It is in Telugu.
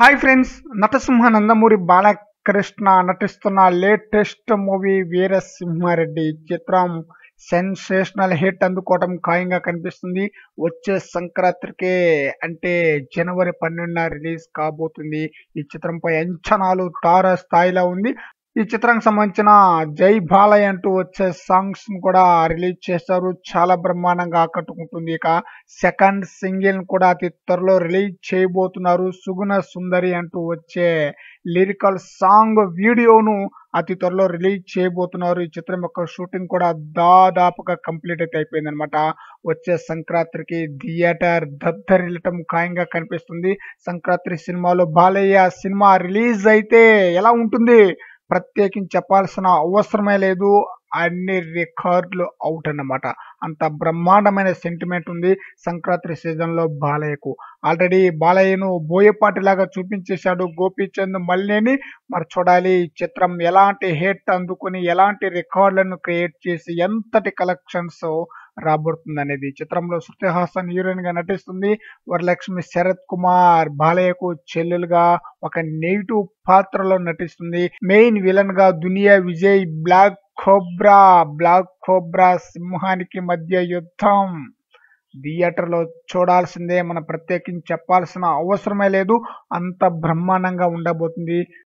హాయ్ ఫ్రెండ్స్ నటసింహ నందమూరి బాలకృష్ణ నటిస్తున్న లేటెస్ట్ మూవీ వీరసింహారెడ్డి చిత్రం సెన్సేషనల్ హిట్ అందుకోవటం ఖాయంగా కనిపిస్తుంది వచ్చే సంక్రాంతికే అంటే జనవరి పన్నెండున రిలీజ్ కాబోతుంది ఈ చిత్రంపై అంచనాలు తార స్థాయిలో ఉంది ఈ చిత్రానికి సంబంధించిన జై బాలయ్ అంటూ వచ్చే సాంగ్స్ కూడా రిలీజ్ చేశారు చాలా బ్రహ్మాండంగా ఆకట్టుకుంటుంది ఇక సెకండ్ సింగిల్ కూడా అతి త్వరలో రిలీజ్ చేయబోతున్నారు సుగుణ సుందరి అంటూ వచ్చే లిరికల్ సాంగ్ వీడియోను అతి త్వరలో రిలీజ్ చేయబోతున్నారు ఈ చిత్రం యొక్క షూటింగ్ కూడా దాదాపుగా కంప్లీట్ అయితే అయిపోయింది అనమాట వచ్చే సంక్రాంతికి థియేటర్ దద్దరిల్లటం ఖాయంగా కనిపిస్తుంది సంక్రాంతి సినిమాలో బాలయ్య సినిమా రిలీజ్ అయితే ఎలా ఉంటుంది ప్రత్యేకించి చెప్పాల్సిన అవసరమే లేదు అన్ని రికార్డులు అవుట్ అన్నమాట అంత బ్రహ్మాండమైన సెంటిమెంట్ ఉంది సంక్రాంతి సీజన్లో బాలయ్యకు ఆల్రెడీ బాలయ్యను బోయపాటి లాగా చూపించేశాడు గోపీచంద్ మల్లేని మరి చూడాలి ఈ చిత్రం ఎలాంటి హిట్ అందుకుని ఎలాంటి రికార్డులను క్రియేట్ చేసి ఎంతటి కలెక్షన్స్ రాబడుతుంది అనేది చిత్రంలో శృతి హాసన్ హీరోయిన్ గా నటిస్తుంది వరలక్ష్మి శరత్ కుమార్ బాలయ్యకు చెల్లెలుగా ఒక నెగిటివ్ పాత్రలో నటిస్తుంది మెయిన్ విలన్ గా Duniya Vijay black cobra black cobra సింహానికి మధ్య యుద్ధం థియేటర్లో చూడాల్సిందే మన ప్రత్యేకించి చెప్పాల్సిన అవసరమే లేదు అంత బ్రహ్మాండంగా ఉండబోతుంది